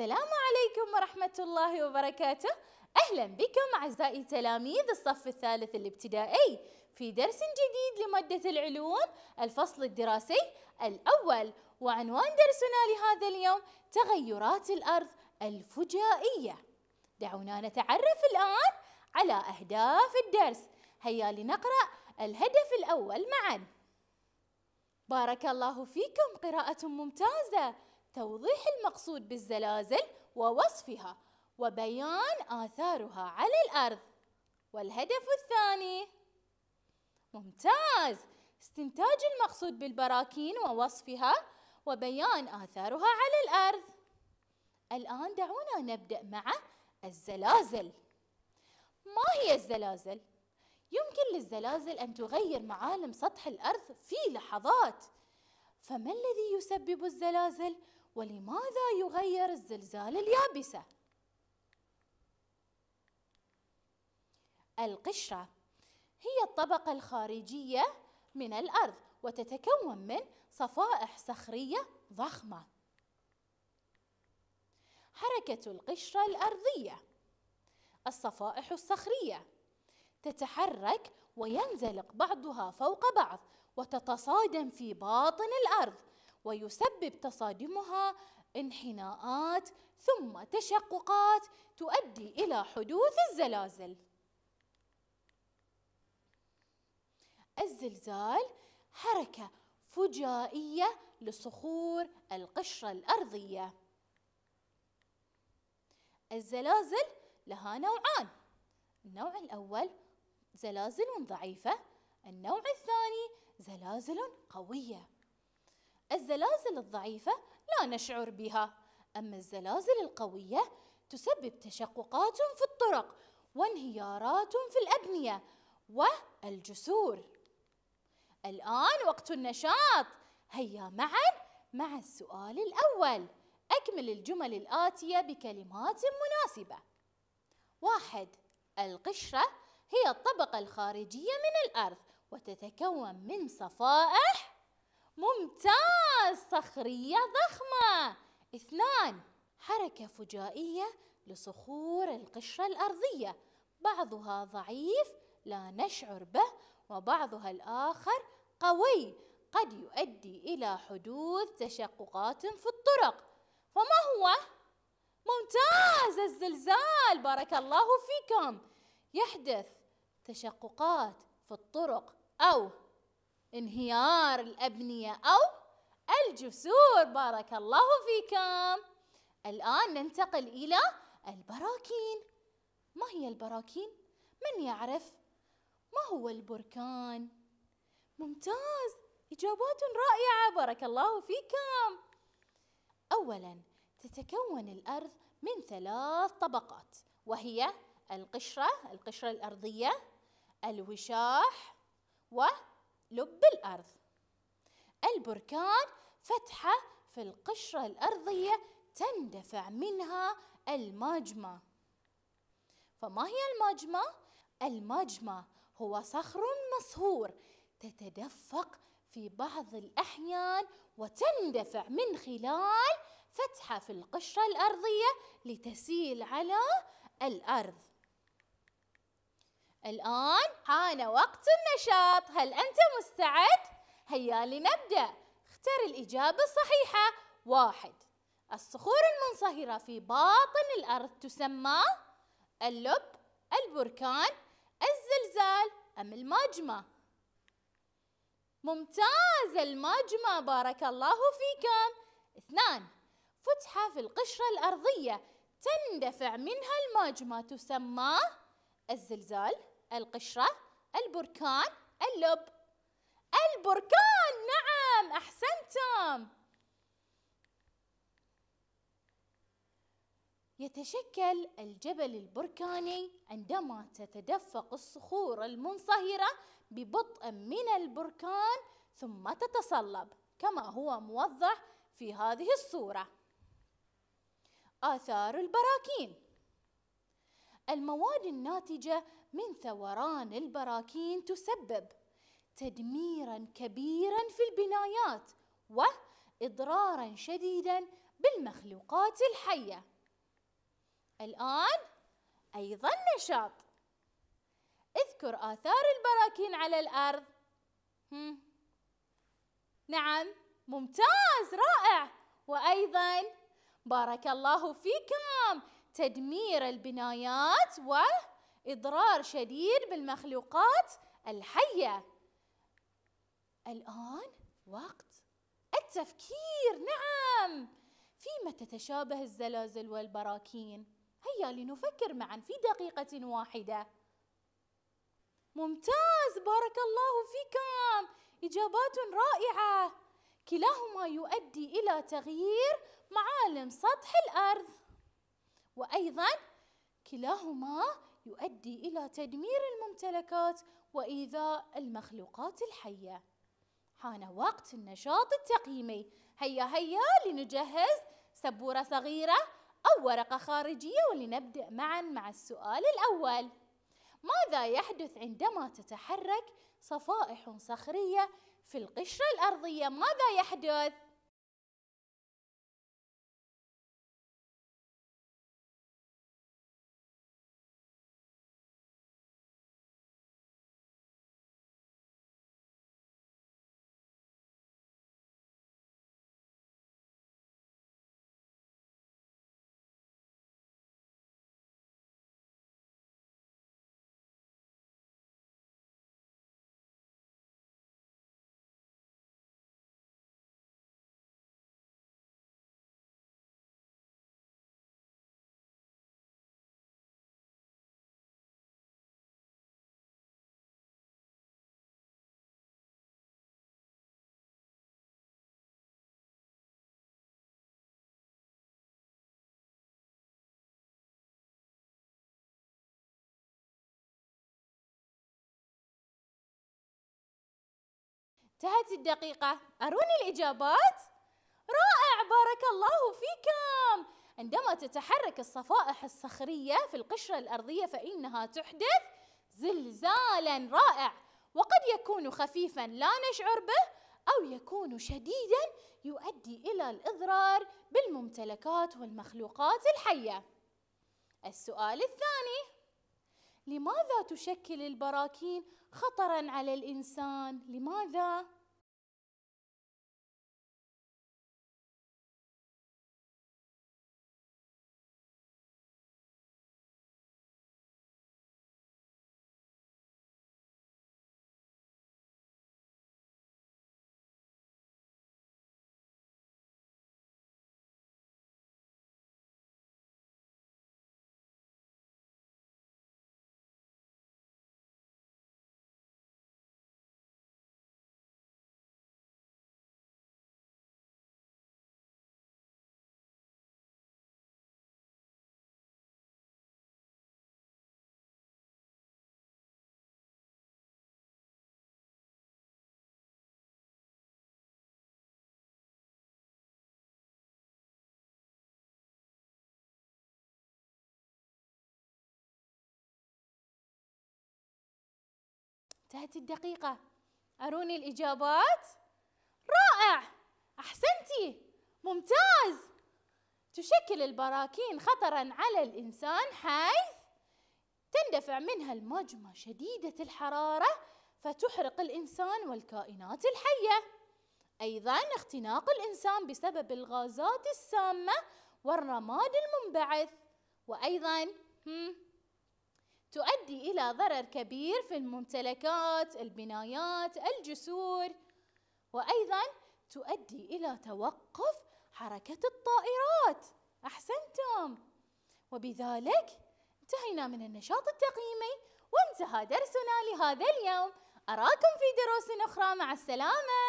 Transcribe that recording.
السلام عليكم ورحمة الله وبركاته أهلا بكم أعزائي تلاميذ الصف الثالث الابتدائي في درس جديد لمادة العلوم الفصل الدراسي الأول وعنوان درسنا لهذا اليوم تغيرات الأرض الفجائية دعونا نتعرف الآن على أهداف الدرس هيا لنقرأ الهدف الأول معا بارك الله فيكم قراءة ممتازة توضيح المقصود بالزلازل ووصفها وبيان آثارها على الأرض والهدف الثاني ممتاز استنتاج المقصود بالبراكين ووصفها وبيان آثارها على الأرض الآن دعونا نبدأ مع الزلازل ما هي الزلازل؟ يمكن للزلازل أن تغير معالم سطح الأرض في لحظات فما الذي يسبب الزلازل؟ ولماذا يغير الزلزال اليابسة؟ القشرة هي الطبقة الخارجية من الأرض وتتكون من صفائح صخرية ضخمة حركة القشرة الأرضية الصفائح الصخرية تتحرك وينزلق بعضها فوق بعض وتتصادم في باطن الأرض ويسبب تصادمها انحناءات ثم تشققات تؤدي إلى حدوث الزلازل الزلزال حركة فجائية لصخور القشرة الأرضية الزلازل لها نوعان النوع الأول زلازل ضعيفة النوع الثاني زلازل قوية الزلازل الضعيفة لا نشعر بها أما الزلازل القوية تسبب تشققات في الطرق وانهيارات في الأبنية والجسور الآن وقت النشاط هيا معا مع السؤال الأول أكمل الجمل الآتية بكلمات مناسبة واحد القشرة هي الطبقة الخارجية من الأرض وتتكون من صفائح ممتاز صخرية ضخمة اثنان حركة فجائية لصخور القشرة الأرضية بعضها ضعيف لا نشعر به وبعضها الآخر قوي قد يؤدي إلى حدوث تشققات في الطرق فما هو؟ ممتاز الزلزال بارك الله فيكم يحدث تشققات في الطرق أو انهيار الأبنية أو الجسور بارك الله فيكم الآن ننتقل إلى البراكين ما هي البراكين؟ من يعرف؟ ما هو البركان؟ ممتاز إجابات رائعة بارك الله فيكم أولا تتكون الأرض من ثلاث طبقات وهي القشرة القشرة الأرضية الوشاح و لب الأرض البركان فتحة في القشرة الأرضية تندفع منها الماجمة فما هي الماجمة؟ الماجمة هو صخر مصهور تتدفق في بعض الأحيان وتندفع من خلال فتحة في القشرة الأرضية لتسيل على الأرض الآن حان وقت النشاط هل أنت مستعد؟ هيا لنبدأ اختر الإجابة الصحيحة واحد الصخور المنصهرة في باطن الأرض تسمى اللب البركان الزلزال أم الماجمة ممتاز الماجمة بارك الله فيكم اثنان فتحة في القشرة الأرضية تندفع منها الماجمة تسمى الزلزال القشرة البركان اللب البركان نعم أحسنتم يتشكل الجبل البركاني عندما تتدفق الصخور المنصهرة ببطء من البركان ثم تتصلب كما هو موضح في هذه الصورة آثار البراكين المواد الناتجة من ثوران البراكين تسبب تدميرا كبيرا في البنايات وإضرارا شديدا بالمخلوقات الحية الآن أيضا نشاط اذكر آثار البراكين على الأرض هم. نعم ممتاز رائع وأيضا بارك الله فيكم تدمير البنايات وإضرار شديد بالمخلوقات الحية الآن وقت التفكير نعم فيما تتشابه الزلازل والبراكين هيا لنفكر معا في دقيقة واحدة ممتاز بارك الله فيكم إجابات رائعة كلاهما يؤدي إلى تغيير معالم سطح الأرض وأيضا كلاهما يؤدي إلى تدمير الممتلكات وإيذاء المخلوقات الحية حان وقت النشاط التقييمي هيا هيا لنجهز سبورة صغيرة أو ورقة خارجية ولنبدأ معا مع السؤال الأول ماذا يحدث عندما تتحرك صفائح صخرية في القشرة الأرضية ماذا يحدث؟ انتهت الدقيقة أروني الإجابات رائع بارك الله فيكم عندما تتحرك الصفائح الصخرية في القشرة الأرضية فإنها تحدث زلزالا رائع وقد يكون خفيفا لا نشعر به أو يكون شديدا يؤدي إلى الإضرار بالممتلكات والمخلوقات الحية السؤال الثاني لماذا تشكل البراكين خطرا على الانسان لماذا انتهت الدقيقة أروني الإجابات رائع أحسنتي ممتاز تشكل البراكين خطرا على الإنسان حيث تندفع منها المجمة شديدة الحرارة فتحرق الإنسان والكائنات الحية أيضا اختناق الإنسان بسبب الغازات السامة والرماد المنبعث وأيضا هم تؤدي إلى ضرر كبير في الممتلكات، البنايات، الجسور، وأيضاً تؤدي إلى توقف حركة الطائرات، أحسنتم، وبذلك انتهينا من النشاط التقييمي وانتهى درسنا لهذا اليوم، أراكم في دروس أخرى مع السلامة.